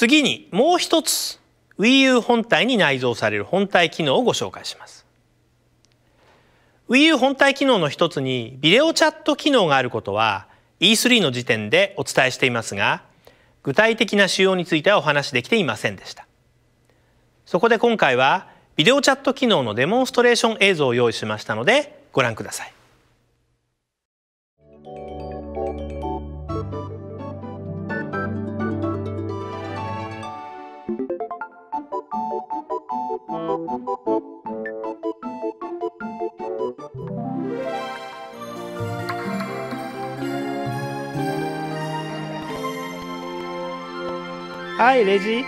次にもう一つ WiiU 本体に内蔵される本体機能をご紹介します WiiU 本体機能の一つにビデオチャット機能があることは E3 の時点でお伝えしていますが具体的な仕様についてはお話しできていませんでしたそこで今回はビデオチャット機能のデモンストレーション映像を用意しましたのでご覧ください Hi, Reggie.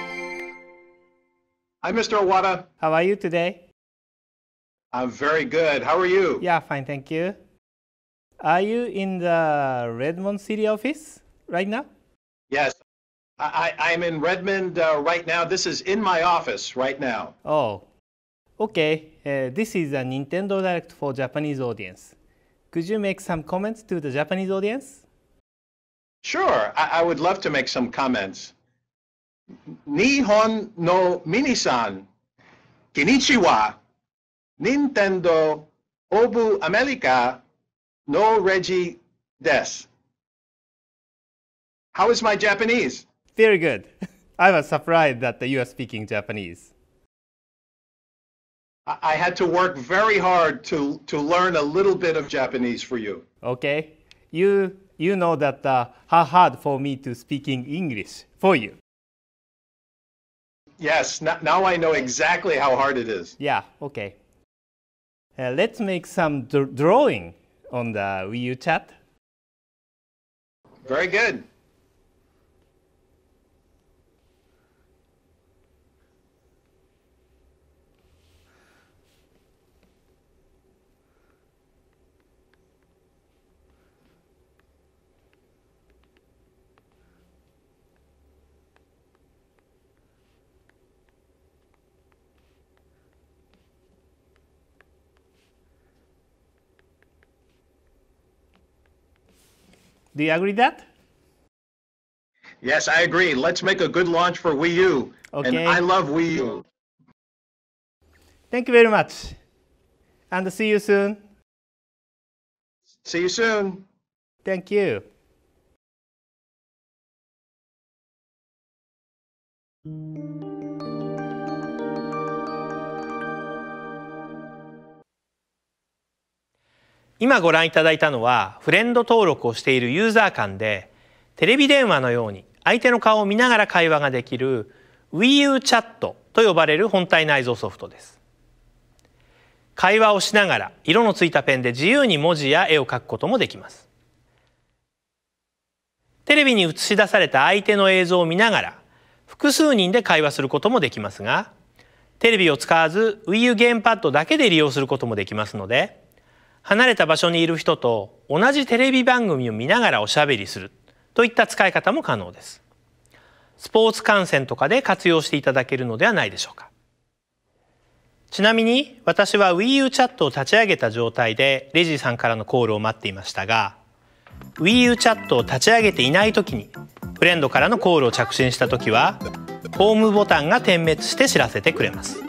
Hi, Mr. Awada. How are you today? I'm very good. How are you? Yeah, fine, thank you. Are you in the Redmond City office right now? Yes, I, am in Redmond uh, right now. This is in my office right now. Oh, Okay, uh, this is a Nintendo Direct for Japanese audience. Could you make some comments to the Japanese audience? Sure, I, I would love to make some comments. Nihon no Minisan, Kinichiwa, Nintendo Obu America no Reggie Des. How is my Japanese? Very good. I was surprised that you are speaking Japanese. I had to work very hard to, to learn a little bit of Japanese for you. Okay. You, you know that uh, how hard for me to speaking English for you. Yes, now, now I know exactly how hard it is. Yeah, okay. Uh, let's make some drawing on the WeChat. chat. Very good. Do you agree that? Yes, I agree. Let's make a good launch for Wii U. Okay. And I love Wii U. Thank you very much. And see you soon. See you soon. Thank you. Thank you. 今ご覧いただいたのはフレンド登録をしているユーザー間でテレビ電話のように相手の顔を見ながら会話ができる WeUChat と呼ばれる本体内蔵ソフトです会話をしながら色のついたペンで自由に文字や絵を描くこともできますテレビに映し出された相手の映像を見ながら複数人で会話することもできますがテレビを使わず WiiU ゲームパッドだけで利用することもできますので離れた場所にいる人と同じテレビ番組を見ながらおしゃべりするといった使い方も可能ですスポーツ観戦とかで活用していただけるのではないでしょうかちなみに私は w i i u チャットを立ち上げた状態でレジさんからのコールを待っていましたが w i i u チャットを立ち上げていない時にフレンドからのコールを着信した時はホームボタンが点滅して知らせてくれます